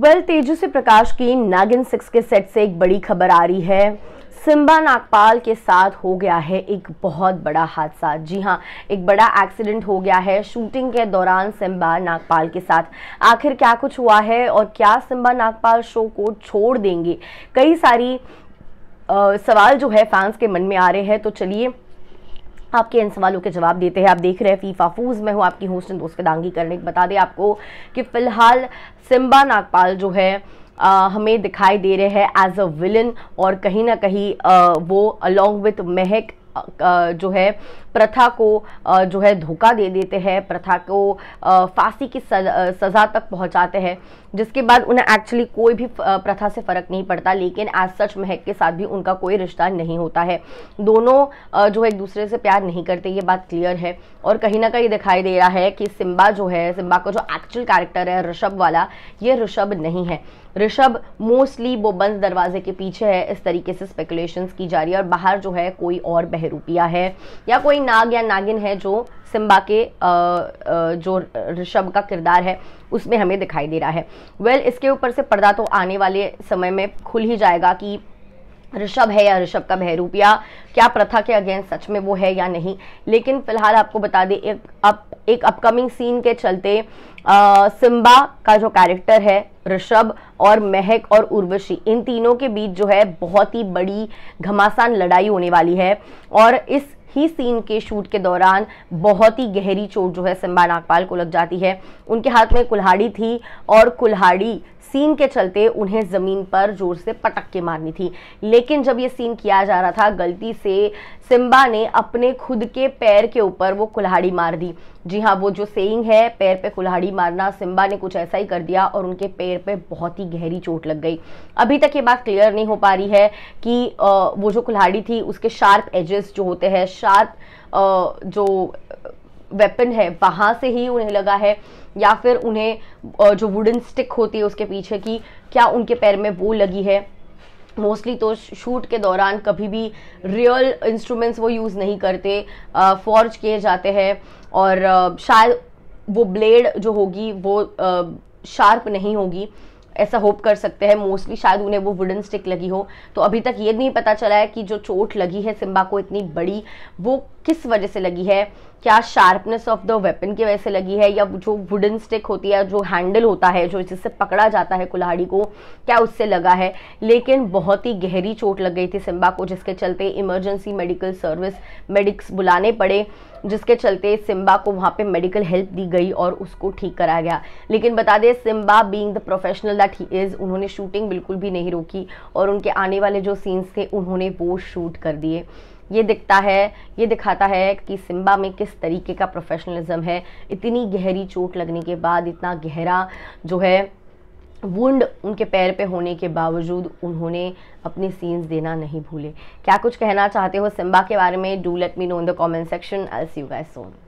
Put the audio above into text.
well तेजस्वी तेजू से प्रकाश की नागिन सिक्स के सेट से एक बड़ी खबर आ रही है सिम्बा नागपाल के साथ हो गया है एक बहुत बड़ा हादसा जी हाँ एक बड़ा एक्सीडेंट हो गया है शूटिंग के दौरान सिम्बा नागपाल के साथ आखिर क्या कुछ हुआ है और क्या सिम्बा नागपाल शो को छोड़ देंगे कई सारी आ, सवाल जो है फैंस के मन में आ रहे हैं तो चलिए आपके इन सवालों के जवाब देते हैं आप देख रहे हैं फीफा फूज में हूँ आपकी होस्ट दोस्त दांगी करने बता दें आपको कि फ़िलहाल सिम्बा नागपाल जो है आ, हमें दिखाई दे रहे हैं एज अ विलन और कहीं ना कहीं आ, वो अलॉन्ग विथ महक जो है प्रथा को जो है धोखा दे देते हैं प्रथा को फांसी की सज़ा तक पहुंचाते हैं जिसके बाद उन्हें एक्चुअली कोई भी प्रथा से फ़र्क नहीं पड़ता लेकिन एज सच महक के साथ भी उनका कोई रिश्ता नहीं होता है दोनों जो एक दूसरे से प्यार नहीं करते ये बात क्लियर है और कहीं ना कहीं दिखाई दे रहा है कि सिम्बा जो है सिम्बा का जो एक्चुअल कैरेक्टर है ऋषभ वाला ये ऋषभ नहीं है ऋषभ मोस्टली वो बंद दरवाजे के पीछे है इस तरीके से स्पेकुलेशंस की जा रही है और बाहर जो है कोई और बहस हरूपिया है या कोई नाग या नागिन है जो सिम्बा के जो ऋषभ का किरदार है उसमें हमें दिखाई दे रहा है वेल well, इसके ऊपर से पर्दा तो आने वाले समय में खुल ही जाएगा कि ऋषभ है या ऋषभ का भैरूप या क्या प्रथा के अगेंस्ट सच में वो है या नहीं लेकिन फिलहाल आपको बता दें एक अप एक अपकमिंग सीन के चलते आ, सिम्बा का जो कैरेक्टर है ऋषभ और महक और उर्वशी इन तीनों के बीच जो है बहुत ही बड़ी घमासान लड़ाई होने वाली है और इस ही सीन के शूट के दौरान बहुत ही गहरी चोट जो है सिम्बा नागपाल को लग जाती है उनके हाथ में कुल्हाड़ी थी और कुल्हाड़ी सीन के चलते उन्हें ज़मीन पर जोर से पटक के मारनी थी लेकिन जब ये सीन किया जा रहा था गलती से सिम्बा ने अपने खुद के पैर के ऊपर वो कुल्हाड़ी मार दी जी हाँ वो जो सेइंग है पैर पे कुल्हाड़ी मारना सिम्बा ने कुछ ऐसा ही कर दिया और उनके पैर पे बहुत ही गहरी चोट लग गई अभी तक ये बात क्लियर नहीं हो पा रही है कि वो जो कुल्हाड़ी थी उसके शार्प एजेस जो होते हैं साथ जो वेपन है वहाँ से ही उन्हें लगा है या फिर उन्हें जो वुडन स्टिक होती है उसके पीछे की क्या उनके पैर में वो लगी है मोस्टली तो शूट के दौरान कभी भी रियल इंस्ट्रूमेंट्स वो यूज़ नहीं करते फॉर्ज किए जाते हैं और शायद वो ब्लेड जो होगी वो शार्प नहीं होगी ऐसा होप कर सकते हैं मोस्टली शायद उन्हें वो वुडन स्टिक लगी हो तो अभी तक ये नहीं पता चला है कि जो चोट लगी है सिम्बा को इतनी बड़ी वो किस वजह से लगी है क्या शार्पनेस ऑफ द वेपन की वजह से लगी है या जो वुडन स्टिक होती है जो हैंडल होता है जो जिससे पकड़ा जाता है कुल्हाड़ी को क्या उससे लगा है लेकिन बहुत ही गहरी चोट लग गई थी सिम्बा को जिसके चलते इमरजेंसी मेडिकल सर्विस मेडिक्स बुलाने पड़े जिसके चलते सिम्बा को वहाँ पे मेडिकल हेल्प दी गई और उसको ठीक कराया गया लेकिन बता दें Simba being the professional that he is उन्होंने शूटिंग बिल्कुल भी नहीं रोकी और उनके आने वाले जो सीन्स थे उन्होंने वो शूट कर दिए ये दिखता है ये दिखाता है कि सिम्बा में किस तरीके का प्रोफेशनलिज्म है इतनी गहरी चोट लगने के बाद इतना गहरा जो है वुंड उनके पैर पे होने के बावजूद उन्होंने अपने सीन्स देना नहीं भूले क्या कुछ कहना चाहते हो सिम्बा के बारे में do let me know in the comment section I see you guys Son